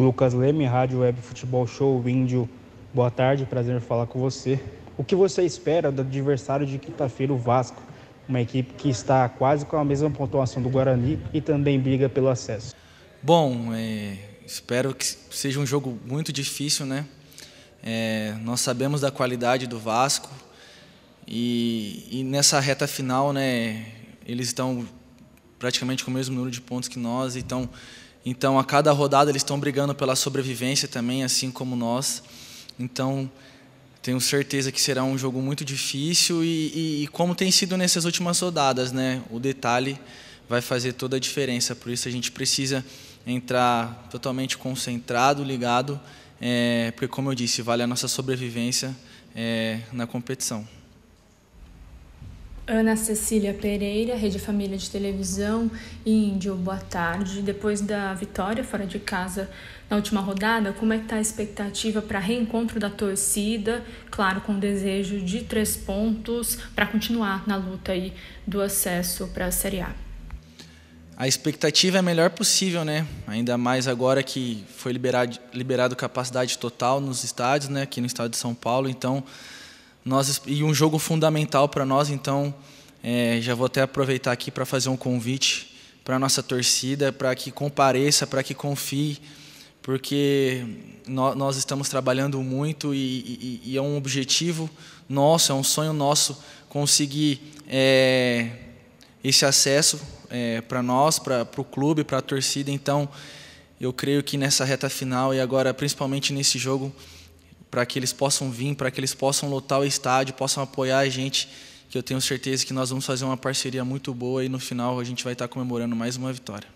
Lucas Leme, Rádio Web Futebol Show, Índio. Boa tarde, prazer em falar com você. O que você espera do adversário de quinta-feira, o Vasco? Uma equipe que está quase com a mesma pontuação do Guarani e também briga pelo acesso. Bom, é, espero que seja um jogo muito difícil, né? É, nós sabemos da qualidade do Vasco e, e nessa reta final, né? Eles estão praticamente com o mesmo número de pontos que nós, então então, a cada rodada eles estão brigando pela sobrevivência também, assim como nós. Então, tenho certeza que será um jogo muito difícil e, e, e como tem sido nessas últimas rodadas, né? O detalhe vai fazer toda a diferença. Por isso a gente precisa entrar totalmente concentrado, ligado, é, porque como eu disse, vale a nossa sobrevivência é, na competição. Ana Cecília Pereira, Rede Família de Televisão, Índio, boa tarde. Depois da vitória fora de casa na última rodada, como é que está a expectativa para reencontro da torcida? Claro, com o desejo de três pontos para continuar na luta aí do acesso para a Série A. A expectativa é a melhor possível, né? Ainda mais agora que foi liberado, liberado capacidade total nos estádios, né? Aqui no estado de São Paulo, então nós, e um jogo fundamental para nós, então, é, já vou até aproveitar aqui para fazer um convite para a nossa torcida, para que compareça, para que confie, porque no, nós estamos trabalhando muito e, e, e, é um objetivo nosso, é um sonho nosso conseguir é, esse acesso é, para nós, para o clube, para a torcida. Então, eu creio que nessa reta final e agora, principalmente nesse jogo, para que eles possam vir, para que eles possam lotar o estádio, possam apoiar a gente, que eu tenho certeza que nós vamos fazer uma parceria muito boa e no final a gente vai estar comemorando mais uma vitória.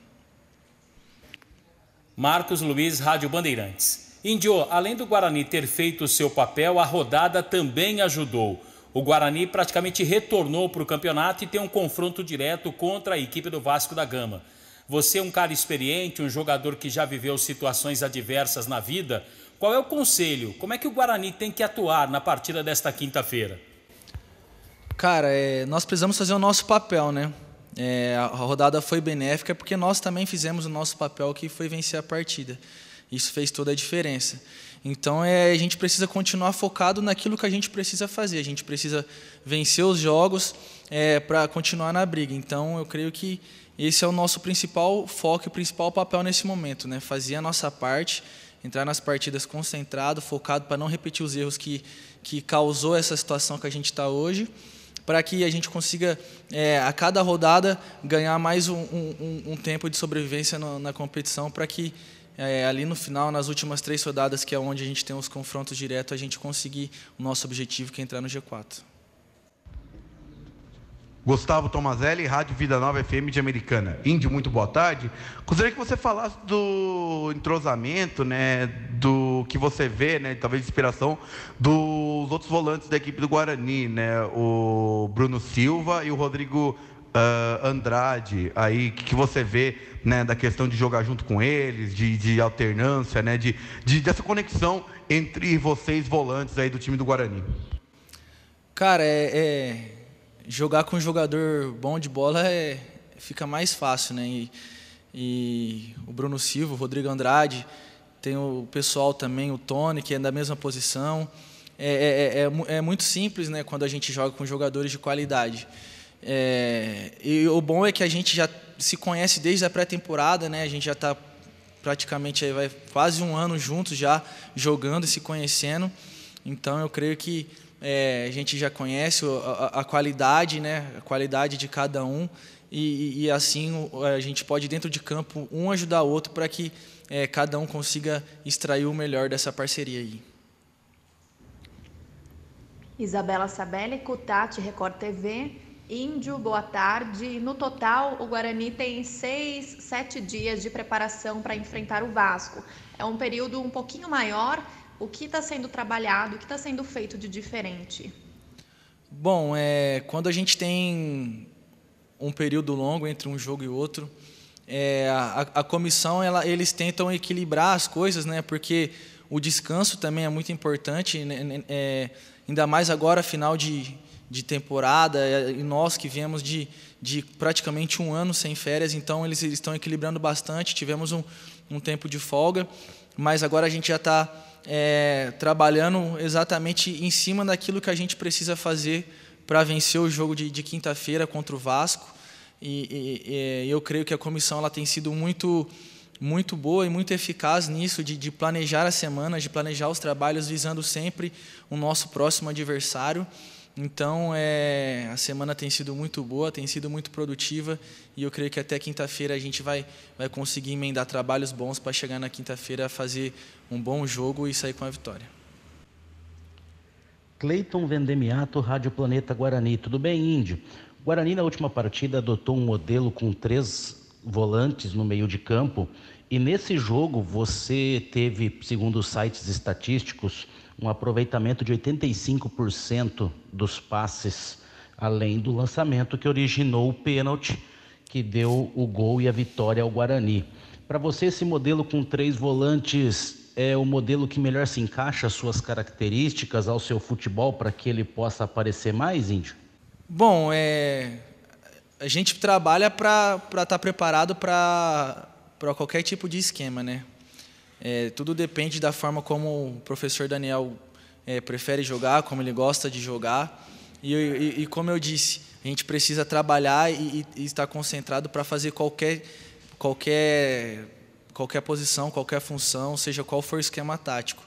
Marcos Luiz, Rádio Bandeirantes. Indio, além do Guarani ter feito o seu papel, a rodada também ajudou. O Guarani praticamente retornou para o campeonato e tem um confronto direto contra a equipe do Vasco da Gama. Você é um cara experiente, um jogador que já viveu situações adversas na vida. Qual é o conselho? Como é que o Guarani tem que atuar na partida desta quinta-feira? Cara, é, nós precisamos fazer o nosso papel, né? É, a rodada foi benéfica porque nós também fizemos o nosso papel que foi vencer a partida. Isso fez toda a diferença. Então é, a gente precisa continuar focado naquilo que a gente precisa fazer. A gente precisa vencer os jogos é, para continuar na briga. Então eu creio que esse é o nosso principal foco e principal papel nesse momento, né? Fazer a nossa parte entrar nas partidas concentrado, focado, para não repetir os erros que, que causou essa situação que a gente está hoje, para que a gente consiga, é, a cada rodada, ganhar mais um, um, um tempo de sobrevivência no, na competição, para que é, ali no final, nas últimas três rodadas, que é onde a gente tem os confrontos diretos, a gente conseguir o nosso objetivo, que é entrar no G4. Gustavo Tomazelli, Rádio Vida Nova FM de Americana. Indy, muito boa tarde. Gostaria que você falasse do entrosamento, né, do que você vê, né, talvez inspiração dos outros volantes da equipe do Guarani, né, o Bruno Silva e o Rodrigo uh, Andrade. Aí, o que, que, você vê, né, da questão de jogar junto com eles, de, de alternância, né, de, de dessa conexão entre vocês volantes aí do time do Guarani. Cara, é, é jogar com um jogador bom de bola é, fica mais fácil, né? E, e o Bruno Silva, o Rodrigo Andrade, tem o pessoal também, o Tony, que é da mesma posição. É, é, é, é, é muito simples né, quando a gente joga com jogadores de qualidade. É, e o bom é que a gente já se conhece desde a pré-temporada, né? A gente já está praticamente aí vai quase um ano juntos já jogando e se conhecendo. Então eu creio que é, a gente já conhece a, a, qualidade, né? A qualidade de cada um. E, e, assim a gente pode, dentro de campo, um ajudar o outro para que é, cada um consiga extrair o melhor dessa parceria aí. Isabela Sabelli, Cutati, Record TV. Índio, boa tarde. No total, o Guarani tem seis, sete dias de preparação para enfrentar o Vasco. É um período um pouquinho maior o que está sendo trabalhado, o que está sendo feito de diferente? Bom, é, quando a gente tem um período longo entre um jogo e outro, é, a, a, comissão ela, eles tentam equilibrar as coisas, né? Porque o descanso também é muito importante, né, né? é, ainda mais agora final de, de temporada é, e nós que viemos de, de praticamente um ano sem férias, então eles, eles estão equilibrando bastante. Tivemos um, um tempo de folga, mas agora a gente já está é, trabalhando exatamente em cima daquilo que a gente precisa fazer para vencer o jogo de, de quinta-feira contra o Vasco. E, e, e, eu creio que a comissão ela tem sido muito, muito boa e muito eficaz nisso, de, de planejar a semana, de planejar os trabalhos visando sempre o nosso próximo adversário. Então, é, a semana tem sido muito boa, tem sido muito produtiva e eu creio que até quinta-feira a gente vai, vai conseguir emendar trabalhos bons para chegar na quinta-feira a fazer um bom jogo e sair com a vitória. Cleiton Vendemiato, Rádio Planeta Guarani. Tudo bem, Índio? Guarani, na última partida, adotou um modelo com três volantes no meio de campo e nesse jogo você teve, segundo os sites estatísticos, um aproveitamento de 85% dos passes, além do lançamento que originou o pênalti que deu o gol e a vitória ao Guarani. Para você, esse modelo com três volantes é o modelo que melhor se encaixa às suas características, ao seu futebol, para que ele possa aparecer mais, Índio? Bom, é... a gente trabalha para estar tá preparado para qualquer tipo de esquema, né? É, tudo depende da forma como o professor Daniel é, prefere jogar, como ele gosta de jogar. E, e, e, como eu disse, a gente precisa trabalhar e, e estar concentrado para fazer qualquer, qualquer, qualquer posição, qualquer função, seja qual for o esquema tático.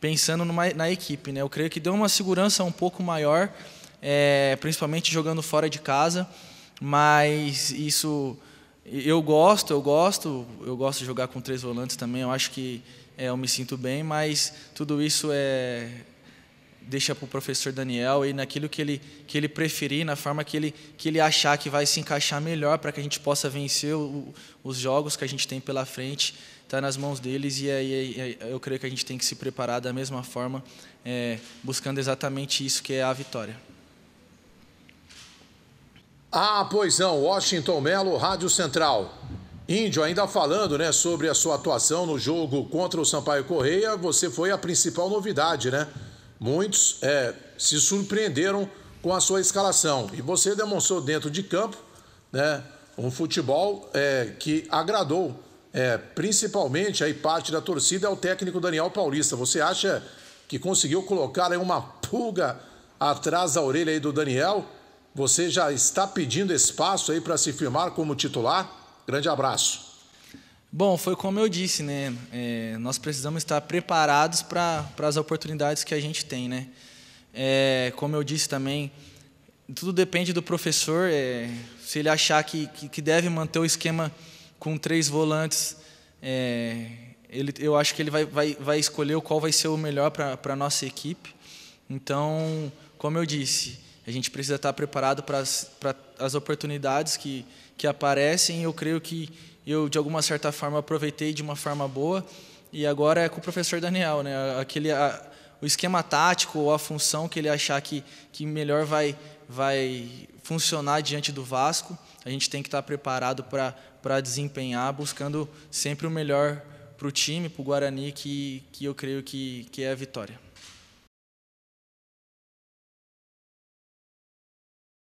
Pensando numa, na equipe, né? eu creio que deu uma segurança um pouco maior, é, principalmente jogando fora de casa, mas isso eu gosto, eu gosto, eu gosto de jogar com três volantes também. Eu acho que é, eu me sinto bem, mas tudo isso é deixa para o professor Daniel e naquilo que ele que ele preferir, na forma que ele que ele achar que vai se encaixar melhor para que a gente possa vencer o, os jogos que a gente tem pela frente, está nas mãos deles e aí eu creio que a gente tem que se preparar da mesma forma, é, buscando exatamente isso que é a vitória. Ah, pois não, Washington Melo, Rádio Central. Índio, ainda falando né, sobre a sua atuação no jogo contra o Sampaio Correia, você foi a principal novidade, né? Muitos é, se surpreenderam com a sua escalação e você demonstrou dentro de campo né, um futebol é, que agradou é, principalmente aí parte da torcida é o técnico Daniel Paulista. Você acha que conseguiu colocar aí uma pulga atrás da orelha aí do Daniel? Você já está pedindo espaço aí para se firmar como titular? Grande abraço. Bom, foi como eu disse, né? É, nós precisamos estar preparados para as oportunidades que a gente tem, né? É, como eu disse também, tudo depende do professor. É, se ele achar que, que, deve manter o esquema com três volantes, é, ele, eu acho que ele vai, vai, vai escolher qual vai ser o melhor para a nossa equipe. Então, como eu disse, a gente precisa estar preparado para as, oportunidades que, que aparecem. Eu creio que eu, de alguma certa forma, aproveitei de uma forma boa. E agora é com o professor Daniel, né? Aquele, a, o esquema tático ou a função que ele achar que, que melhor vai, vai funcionar diante do Vasco. A gente tem que estar preparado para desempenhar, buscando sempre o melhor para o time, para o Guarani, que, que eu creio que, que é a vitória.